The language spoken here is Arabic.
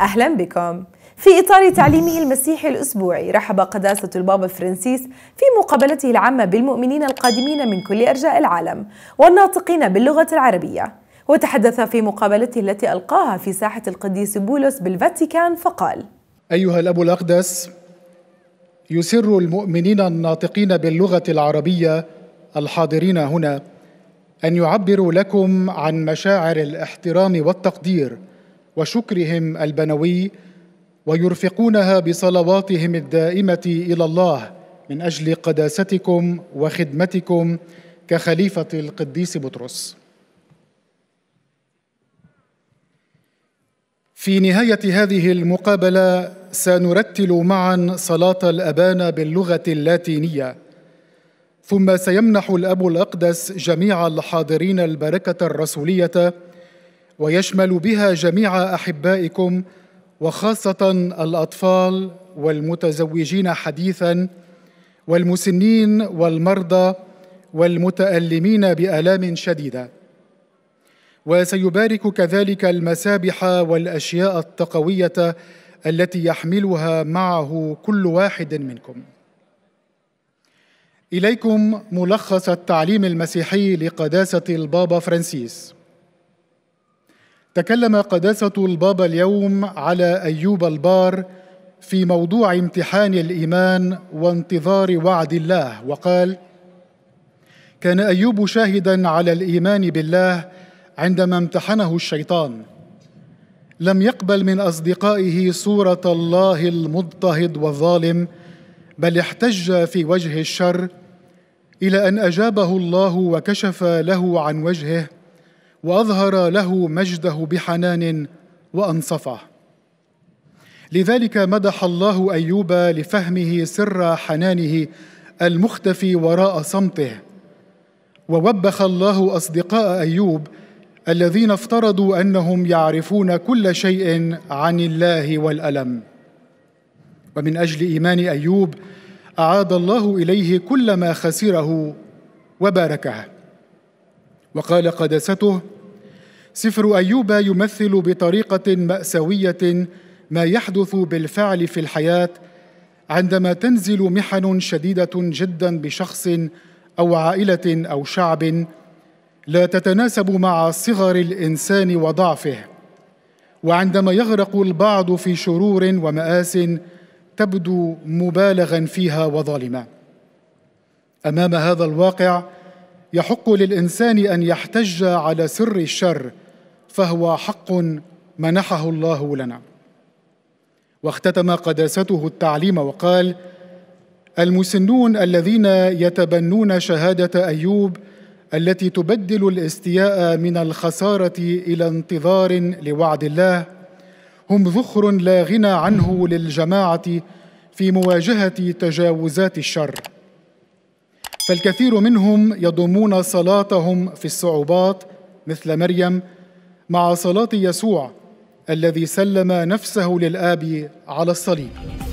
أهلا بكم في إطار تعليمه المسيحي الأسبوعي رحب قداسة البابا فرانسيس في مقابلته العامة بالمؤمنين القادمين من كل أرجاء العالم والناطقين باللغة العربية وتحدث في مقابلته التي ألقاها في ساحة القديس بولس بالفاتيكان فقال أيها الأب الأقدس يسر المؤمنين الناطقين باللغة العربية الحاضرين هنا أن يعبروا لكم عن مشاعر الاحترام والتقدير وشكرهم البنوي ويرفقونها بصلواتهم الدائمه الى الله من اجل قداستكم وخدمتكم كخليفه القديس بطرس في نهايه هذه المقابله سنرتل معا صلاه الابان باللغه اللاتينيه ثم سيمنح الاب الاقدس جميع الحاضرين البركه الرسوليه ويشمل بها جميع احبائكم وخاصه الاطفال والمتزوجين حديثا والمسنين والمرضى والمتالمين بالام شديده وسيبارك كذلك المسابح والاشياء التقويه التي يحملها معه كل واحد منكم اليكم ملخص التعليم المسيحي لقداسه البابا فرانسيس تكلم قداسة البابا اليوم على أيوب البار في موضوع امتحان الإيمان وانتظار وعد الله وقال: كان أيوب شاهدا على الإيمان بالله عندما امتحنه الشيطان. لم يقبل من أصدقائه صورة الله المضطهد والظالم بل احتج في وجه الشر إلى أن أجابه الله وكشف له عن وجهه واظهر له مجده بحنان وانصفه لذلك مدح الله ايوب لفهمه سر حنانه المختفي وراء صمته ووبخ الله اصدقاء ايوب الذين افترضوا انهم يعرفون كل شيء عن الله والالم ومن اجل ايمان ايوب اعاد الله اليه كل ما خسره وباركه وقال قداسته سفر ايوب يمثل بطريقه ماساويه ما يحدث بالفعل في الحياه عندما تنزل محن شديده جدا بشخص او عائله او شعب لا تتناسب مع صغر الانسان وضعفه وعندما يغرق البعض في شرور وماس تبدو مبالغا فيها وظالما امام هذا الواقع يحق للانسان ان يحتج على سر الشر فهو حق منحه الله لنا واختتم قداسته التعليم وقال المسنون الذين يتبنون شهاده ايوب التي تبدل الاستياء من الخساره الى انتظار لوعد الله هم ذخر لا غنى عنه للجماعه في مواجهه تجاوزات الشر فالكثير منهم يضمون صلاتهم في الصعوبات مثل مريم مع صلاه يسوع الذي سلم نفسه للاب على الصليب